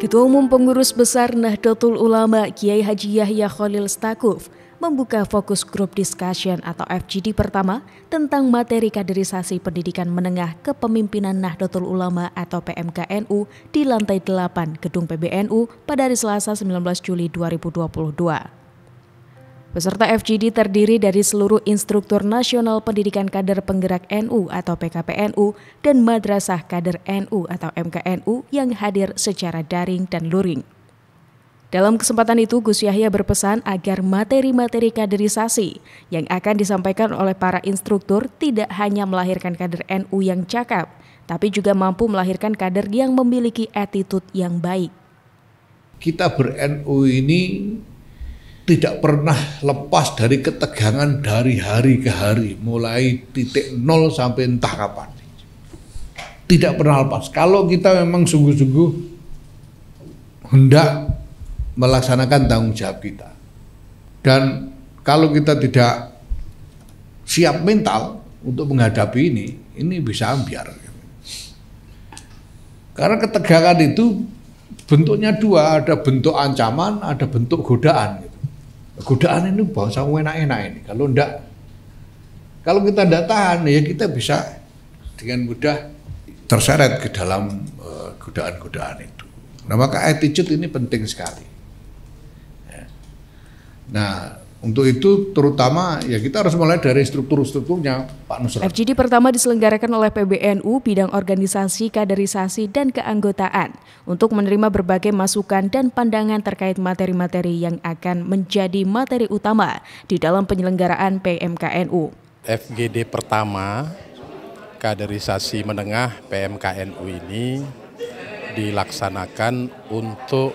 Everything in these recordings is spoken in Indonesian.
Ketua Umum Pengurus Besar Nahdlatul Ulama Kiai Haji Yahya Khalil Stakuf membuka fokus grup discussion atau FGD pertama tentang materi kaderisasi pendidikan menengah kepemimpinan Nahdlatul Ulama atau PMKNU di lantai 8 Gedung PBNU pada hari Selasa 19 Juli 2022. Peserta FGD terdiri dari seluruh instruktur nasional pendidikan kader penggerak NU atau PKPNU dan madrasah kader NU atau MKNU yang hadir secara daring dan luring. Dalam kesempatan itu, Gus Yahya berpesan agar materi-materi kaderisasi yang akan disampaikan oleh para instruktur tidak hanya melahirkan kader NU yang cakap, tapi juga mampu melahirkan kader yang memiliki attitude yang baik. Kita ber-NU ini tidak pernah lepas dari ketegangan dari hari ke hari, mulai titik nol sampai entah kapan. Tidak pernah lepas. Kalau kita memang sungguh-sungguh hendak melaksanakan tanggung jawab kita. Dan kalau kita tidak siap mental untuk menghadapi ini, ini bisa ambiar. Karena ketegangan itu bentuknya dua, ada bentuk ancaman, ada bentuk godaan. Godaan ini bahwa mau enak-enak ini. Kalau enggak, kalau kita enggak tahan ya kita bisa dengan mudah terseret ke dalam eh, godaan-godaan uh, itu. Nah maka attitude ini penting sekali. Ya. Nah untuk itu terutama ya kita harus mulai dari struktur-strukturnya Pak Nusrat. FGD pertama diselenggarakan oleh PBNU bidang organisasi, kaderisasi, dan keanggotaan untuk menerima berbagai masukan dan pandangan terkait materi-materi yang akan menjadi materi utama di dalam penyelenggaraan PMKNU. FGD pertama kaderisasi menengah PMKNU ini dilaksanakan untuk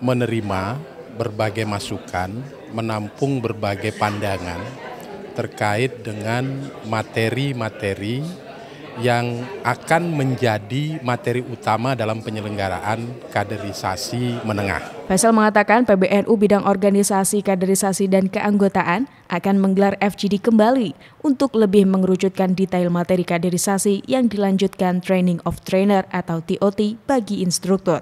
menerima berbagai masukan, menampung berbagai pandangan terkait dengan materi-materi yang akan menjadi materi utama dalam penyelenggaraan kaderisasi menengah. Faisal mengatakan PBNU bidang organisasi, kaderisasi, dan keanggotaan akan menggelar FGD kembali untuk lebih mengerucutkan detail materi kaderisasi yang dilanjutkan Training of Trainer atau TOT bagi instruktur.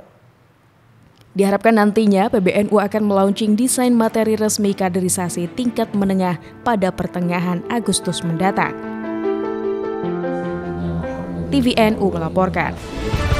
Diharapkan nantinya PBNU akan melaunching desain materi resmi kaderisasi tingkat menengah pada pertengahan Agustus mendatang. TVNU melaporkan.